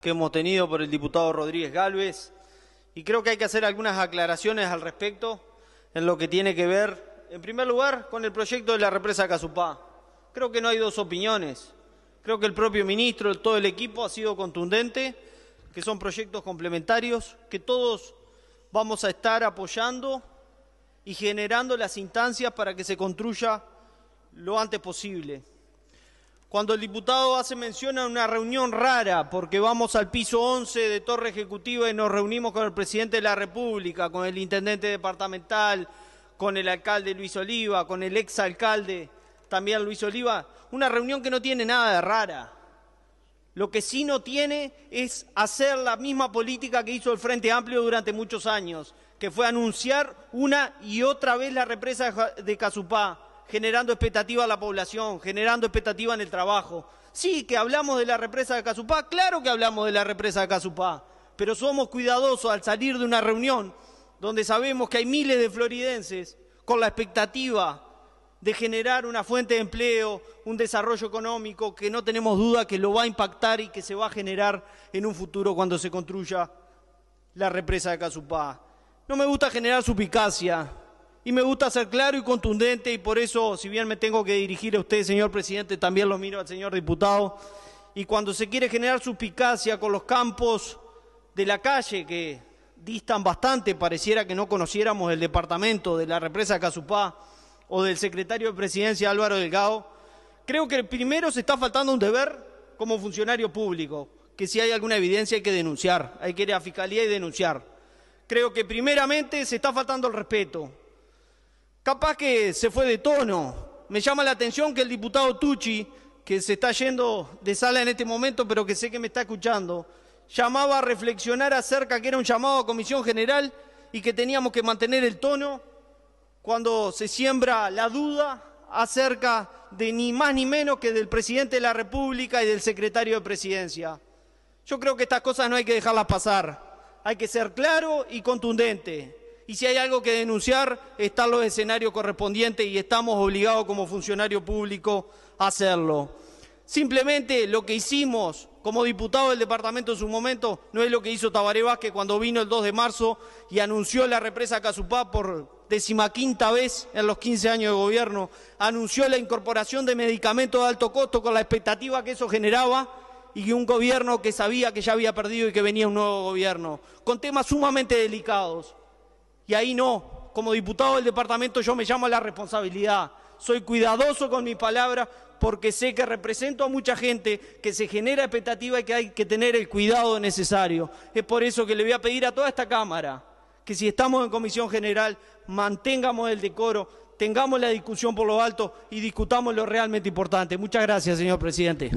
que hemos tenido por el diputado Rodríguez Galvez y creo que hay que hacer algunas aclaraciones al respecto en lo que tiene que ver, en primer lugar, con el proyecto de la represa Casupá. Creo que no hay dos opiniones. Creo que el propio ministro, todo el equipo ha sido contundente, que son proyectos complementarios, que todos vamos a estar apoyando y generando las instancias para que se construya lo antes posible cuando el diputado hace mención a una reunión rara, porque vamos al piso 11 de Torre Ejecutiva y nos reunimos con el presidente de la República, con el intendente departamental, con el alcalde Luis Oliva, con el exalcalde también Luis Oliva, una reunión que no tiene nada de rara. Lo que sí no tiene es hacer la misma política que hizo el Frente Amplio durante muchos años, que fue anunciar una y otra vez la represa de Casupá, generando expectativa a la población, generando expectativa en el trabajo. Sí, que hablamos de la represa de Casupá, claro que hablamos de la represa de Casupá, pero somos cuidadosos al salir de una reunión donde sabemos que hay miles de floridenses con la expectativa de generar una fuente de empleo, un desarrollo económico que no tenemos duda que lo va a impactar y que se va a generar en un futuro cuando se construya la represa de Casupá. No me gusta generar supicacia, y me gusta ser claro y contundente y por eso, si bien me tengo que dirigir a usted, señor presidente, también lo miro al señor diputado. Y cuando se quiere generar suspicacia con los campos de la calle, que distan bastante, pareciera que no conociéramos el departamento de la represa Casupá o del secretario de Presidencia Álvaro Delgado, creo que primero se está faltando un deber como funcionario público, que si hay alguna evidencia hay que denunciar, hay que ir a Fiscalía y denunciar. Creo que primeramente se está faltando el respeto, Capaz que se fue de tono. Me llama la atención que el diputado Tucci, que se está yendo de sala en este momento, pero que sé que me está escuchando, llamaba a reflexionar acerca que era un llamado a comisión general y que teníamos que mantener el tono cuando se siembra la duda acerca de ni más ni menos que del presidente de la República y del secretario de presidencia. Yo creo que estas cosas no hay que dejarlas pasar. Hay que ser claro y contundente. Y si hay algo que denunciar, están los escenarios correspondientes y estamos obligados como funcionario público a hacerlo. Simplemente lo que hicimos como diputado del departamento en su momento no es lo que hizo Tabaré Vázquez cuando vino el 2 de marzo y anunció la represa Casupá por decimaquinta vez en los 15 años de gobierno, anunció la incorporación de medicamentos de alto costo con la expectativa que eso generaba y un gobierno que sabía que ya había perdido y que venía un nuevo gobierno, con temas sumamente delicados. Y ahí no, como diputado del departamento yo me llamo a la responsabilidad. Soy cuidadoso con mis palabras porque sé que represento a mucha gente, que se genera expectativa y que hay que tener el cuidado necesario. Es por eso que le voy a pedir a toda esta Cámara que si estamos en comisión general mantengamos el decoro, tengamos la discusión por lo alto y discutamos lo realmente importante. Muchas gracias, señor presidente.